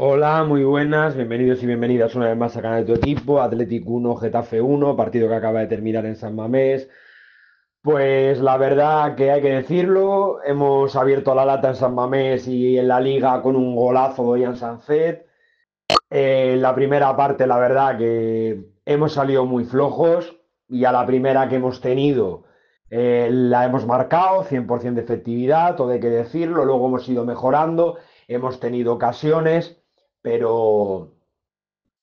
Hola, muy buenas, bienvenidos y bienvenidas una vez más a Canal de tu equipo, Atlético 1, Getafe 1, partido que acaba de terminar en San Mamés. Pues la verdad que hay que decirlo, hemos abierto la lata en San Mamés y en la liga con un golazo de eh, en San Eh, la primera parte, la verdad que hemos salido muy flojos y a la primera que hemos tenido eh, la hemos marcado, 100% de efectividad, todo hay que decirlo, luego hemos ido mejorando, hemos tenido ocasiones pero,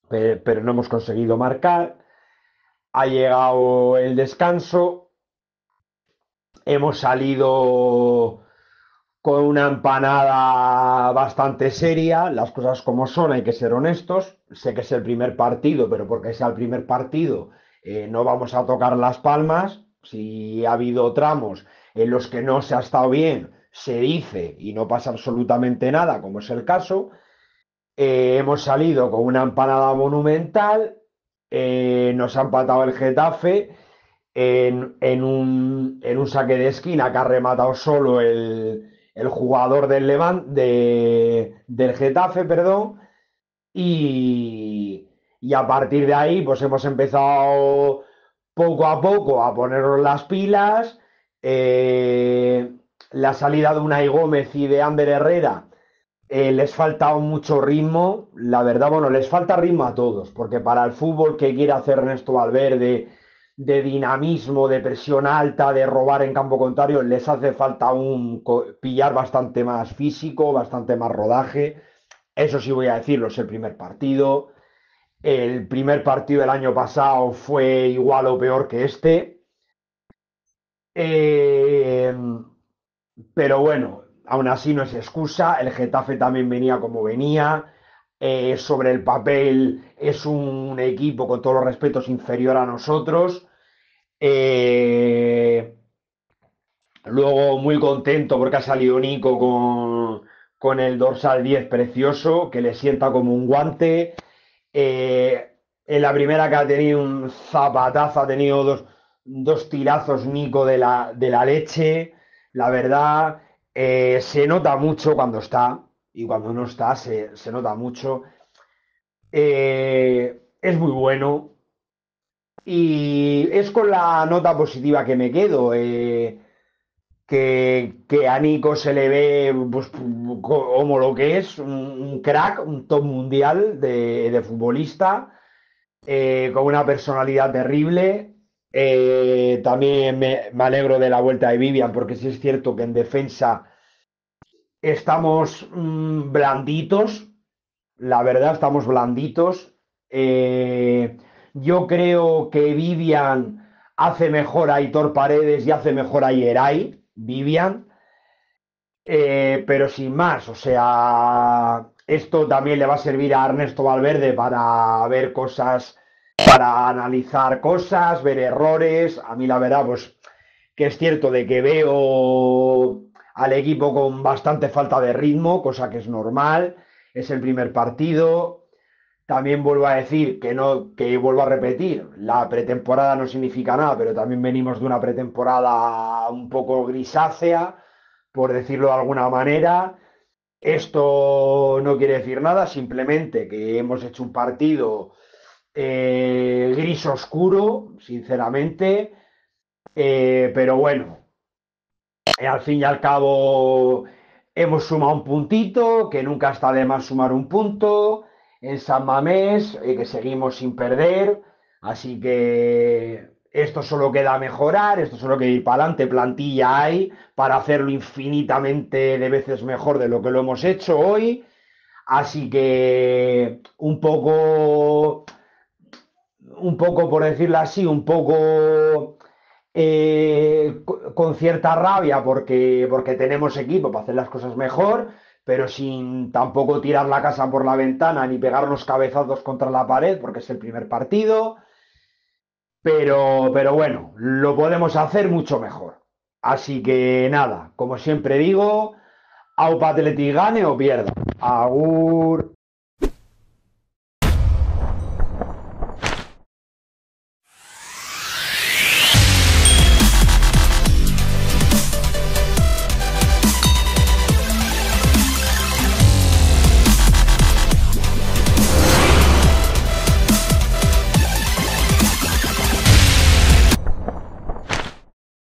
pero, no hemos conseguido marcar. Ha llegado el descanso, hemos salido con una empanada bastante seria, las cosas como son, hay que ser honestos. Sé que es el primer partido, pero porque sea el primer partido, eh, no vamos a tocar las palmas. Si ha habido tramos en los que no se ha estado bien, se dice y no pasa absolutamente nada, como es el caso. Eh, hemos salido con una empanada monumental, eh, nos ha empatado el Getafe en, un, saque de esquina que ha rematado solo el, jugador del, del Getafe, perdón, y, a partir de ahí pues hemos empezado poco a poco a ponernos las pilas. Eh, la salida de Unai Gómez y de Ander Herrera eh, les falta mucho ritmo, la verdad, bueno, les falta ritmo a todos, porque para el fútbol que quiere hacer Ernesto Valverde, de dinamismo, de presión alta, de robar en campo contrario, les hace falta un pillar bastante más físico, bastante más rodaje. Eso sí voy a decirlo, es el primer partido. El primer partido del año pasado fue igual o peor que este. Eh, pero bueno, aún así no es excusa, el Getafe también venía como venía, eh, sobre el papel es un equipo con todos los respetos inferior a nosotros. Eh, luego muy contento porque ha salido Nico con, con, el dorsal 10 precioso, que le sienta como un guante. Eh, en la primera que ha tenido un zapatazo, ha tenido dos, tirazos Nico de la, de la leche, la verdad. Eh, se nota mucho cuando está y cuando no está, se, nota mucho. Eh, es muy bueno y es con la nota positiva que me quedo. Eh, que, a Nico se le ve pues, como lo que es, un, crack, un top mundial de, futbolista, con una personalidad terrible, eh, también me, alegro de la vuelta de Vivian, porque sí es cierto que en defensa estamos mm, blanditos. La verdad, estamos blanditos. Eh, yo creo que Vivian hace mejor a Hitor Paredes y hace mejor a Yeray, Vivian. Eh, pero sin más, o sea, esto también le va a servir a Ernesto Valverde para ver cosas para analizar cosas, ver errores. A mí la verdad, pues que es cierto de que veo al equipo con bastante falta de ritmo, cosa que es normal. Es el primer partido. También vuelvo a decir que no, que vuelvo a repetir, la pretemporada no significa nada, pero también venimos de una pretemporada un poco grisácea, por decirlo de alguna manera. Esto no quiere decir nada, simplemente que hemos hecho un partido eh, gris oscuro, sinceramente, eh, pero bueno, eh, al fin y al cabo hemos sumado un puntito, que nunca está de más sumar un punto, en San Mamés, y que seguimos sin perder, así que esto solo queda mejorar, esto solo que ir para adelante, plantilla hay para hacerlo infinitamente de veces mejor de lo que lo hemos hecho hoy. Así que un poco un poco, por decirlo así, un poco eh, con cierta rabia porque, porque tenemos equipo para hacer las cosas mejor, pero sin tampoco tirar la casa por la ventana ni pegar los cabezazos contra la pared porque es el primer partido. Pero, pero bueno, lo podemos hacer mucho mejor. Así que nada, como siempre digo, Aupa Atleti gane o pierda. Agur.